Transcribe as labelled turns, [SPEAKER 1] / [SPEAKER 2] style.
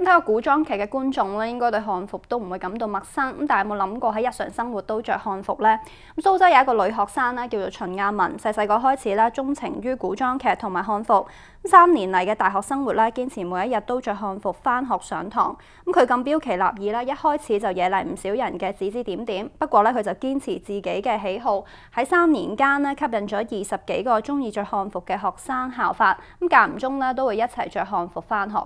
[SPEAKER 1] 睇下古裝劇嘅觀眾咧，應該對漢服都唔會感到陌生。咁但係有冇諗過喺日常生活都着漢服呢？咁蘇州有一個女學生咧，叫做秦亞文，細細個開始咧，鍾情於古裝劇同埋漢服。三年嚟嘅大學生活咧，堅持每一日都着漢服翻學上堂。咁佢咁標旗立異啦，一開始就惹嚟唔少人嘅指指點點。不過咧，佢就堅持自己嘅喜好。喺三年間咧，吸引咗二十幾個中意着漢服嘅學生效法。咁間唔中咧，都會一齊着漢服翻學。